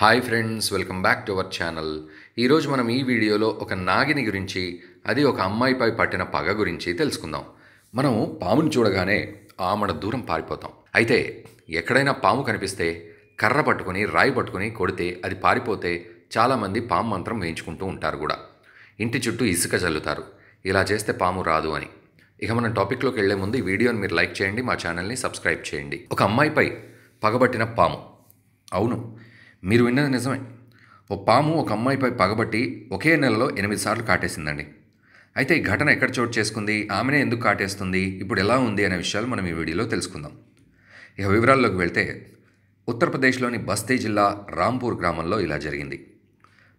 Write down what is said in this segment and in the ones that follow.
hi friends welcome back to our channel ఈరోజు మనం ఈ వీడియోలో ఒక నాగిని గురించి అది ఒక అమ్మాయిపై పట్టిన పగ గురించి తెలుసుకుందాం మనం పాముని చూడగానే ఆమెను దూరం పారిపోతాం అయితే ఎక్కడైనా పాము కనిపిస్తే కర్ర పట్టుకుని రాయి పట్టుకుని కొడితే అది పారిపోతే చాలామంది పాము మంత్రం వేయించుకుంటూ ఉంటారు కూడా ఇంటి చుట్టూ ఇసుక చల్లుతారు ఇలా చేస్తే పాము రాదు అని ఇక మనం టాపిక్లోకి వెళ్లే ముందు ఈ వీడియోని మీరు లైక్ చేయండి మా ఛానల్ని సబ్స్క్రైబ్ చేయండి ఒక అమ్మాయిపై పగబట్టిన పాము అవును మీరు విన్నది నిజమే ఓ పాము ఒక అమ్మాయిపై పగబట్టి ఒకే నెలలో ఎనిమిది సార్లు కాటేసిందండి అయితే ఈ ఘటన ఎక్కడ చోటు చేసుకుంది ఆమెనే ఎందుకు కాటేస్తుంది ఇప్పుడు ఎలా ఉంది అనే విషయాలు మనం ఈ వీడియోలో తెలుసుకుందాం ఇక వివరాల్లోకి వెళ్తే ఉత్తరప్రదేశ్లోని బస్తీ జిల్లా రాంపూర్ గ్రామంలో ఇలా జరిగింది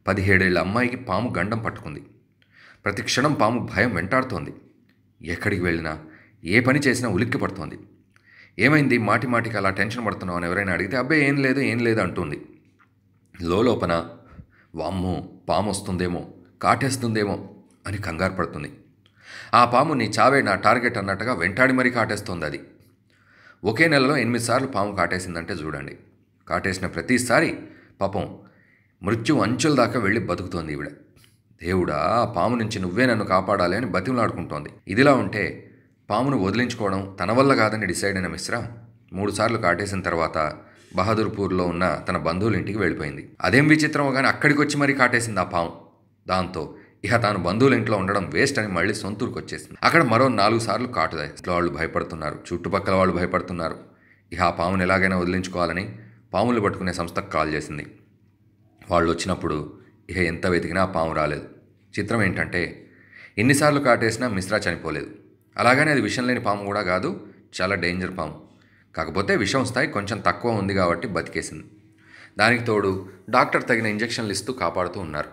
పదిహేడేళ్ళ అమ్మాయికి పాము గండం పట్టుకుంది ప్రతి క్షణం పాము భయం వెంటాడుతోంది ఎక్కడికి వెళ్ళినా ఏ పని చేసినా ఉలిక్కి పడుతోంది ఏమైంది మాటి మాటికి అలా టెన్షన్ పడుతున్నావు అని ఎవరైనా అడిగితే అబ్బాయి ఏం లేదు ఏం లేదు అంటుంది లోపన వామ్మో పాము వస్తుందేమో కాటేస్తుందేమో అని కంగారు పడుతుంది ఆ పాముని చావే నా టార్గెట్ అన్నట్టుగా వెంటాడి మరీ కాటేస్తుంది అది ఒకే నెలలో ఎనిమిది సార్లు పాము కాటేసిందంటే చూడండి కాటేసిన ప్రతిసారి పాపం మృత్యు అంచుల దాకా వెళ్ళి బతుకుతోంది ఈవిడ దేవుడా ఆ పాము నుంచి నువ్వే నన్ను కాపాడాలి అని బతిమలాడుకుంటోంది ఇదిలా ఉంటే పామును వదిలించుకోవడం తన వల్ల కాదని డిసైడ్ అయిన మిశ్రా మూడుసార్లు కాటేసిన తర్వాత బహదూర్పూర్లో ఉన్న తన బంధువుల ఇంటికి వెళ్ళిపోయింది అదేం విచిత్రం కానీ అక్కడికి వచ్చి మరీ కాటేసింది ఆ పాము దాంతో ఇక తాను బంధువుల ఇంట్లో ఉండడం వేస్ట్ అని మళ్ళీ సొంతూరుకు వచ్చేసింది అక్కడ మరో నాలుగు సార్లు కాటుదాయి వాళ్ళు భయపడుతున్నారు చుట్టుపక్కల వాళ్ళు భయపడుతున్నారు ఇక ఆ పామును ఎలాగైనా వదిలించుకోవాలని పాములు పట్టుకునే సంస్థకు కాల్ చేసింది వాళ్ళు వచ్చినప్పుడు ఇక ఎంత వెతికినా పాము రాలేదు చిత్రం ఏంటంటే ఎన్నిసార్లు కాటేసినా మిశ్రా చనిపోలేదు అలాగనే అది విషయం లేని పాము కూడా కాదు చాలా డేంజర్ పాము కాకపోతే విషం స్థాయి కొంచెం తక్కువ ఉంది కాబట్టి బతికేసింది దానికి తోడు డాక్టర్ తగిన ఇంజెక్షన్లు ఇస్తూ కాపాడుతూ ఉన్నారు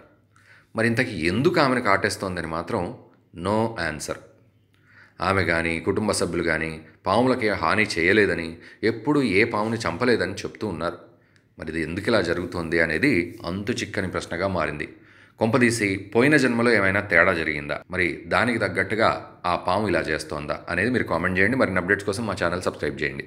మరి ఇంతకీ ఎందుకు ఆమెను కాటేస్తోందని మాత్రం నో ఆన్సర్ ఆమె కానీ కుటుంబ సభ్యులు కానీ పాములకి హాని చేయలేదని ఎప్పుడూ ఏ పాముని చంపలేదని చెప్తూ ఉన్నారు మరి ఇది ఎందుకు ఇలా జరుగుతోంది అనేది అంతు చిక్కని ప్రశ్నగా మారింది కొంపదీసి పోయిన జన్మలో ఏమైనా తేడా జరిగిందా మరి దానికి తగ్గట్టుగా ఆ పాము ఇలా చేస్తోందా అనేది మీరు కామెంట్ చేయండి మరి అప్డేట్స్ కోసం మా ఛానల్ సబ్స్క్రైబ్ చేయండి